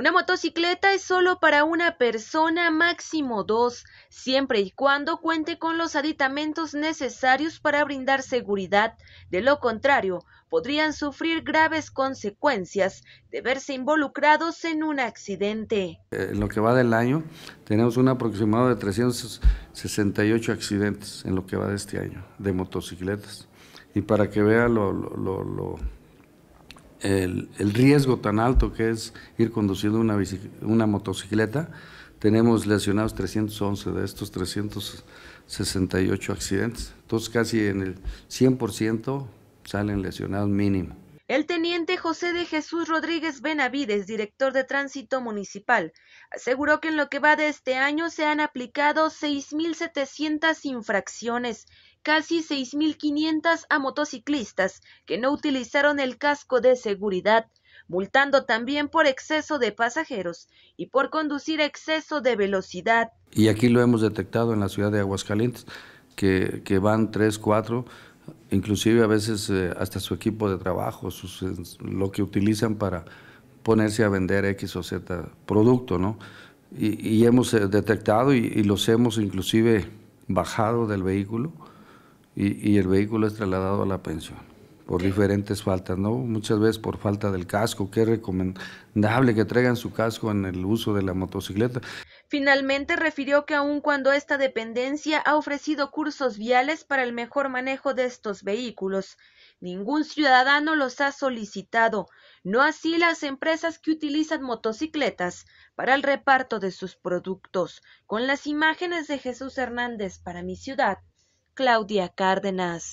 Una motocicleta es solo para una persona, máximo dos, siempre y cuando cuente con los aditamentos necesarios para brindar seguridad. De lo contrario, podrían sufrir graves consecuencias de verse involucrados en un accidente. Eh, en lo que va del año, tenemos un aproximado de 368 accidentes en lo que va de este año de motocicletas. Y para que vea lo el, riesgo tan alto que es ir conduciendo una, una motocicleta. Tenemos lesionados 311 de estos 368 accidentes. Entonces casi en el 100% salen lesionados mínimo. El teniente José de Jesús Rodríguez Benavides, director de tránsito municipal, aseguró que en lo que va de este año se han aplicado 6.700 infracciones casi 6.500 a motociclistas que no utilizaron el casco de seguridad, multando también por exceso de pasajeros y por conducir exceso de velocidad. Y aquí lo hemos detectado en la ciudad de Aguascalientes, que, van tres, cuatro, inclusive a veces eh, hasta su equipo de trabajo, sus, eh, lo que utilizan para ponerse a vender X o Z producto, ¿no? Y, hemos eh, detectado y los hemos inclusive bajado del vehículo y, el vehículo es trasladado a la pensión por diferentes faltas, ¿no? Muchas veces por falta del casco, qué recomendable que traigan su casco en el uso de la motocicleta. Finalmente refirió que aun cuando esta dependencia ha ofrecido cursos viales para el mejor manejo de estos vehículos, ningún ciudadano los ha solicitado, no así las empresas que utilizan motocicletas para el reparto de sus productos. Con las imágenes de Jesús Hernández para mi ciudad, Claudia Cárdenas.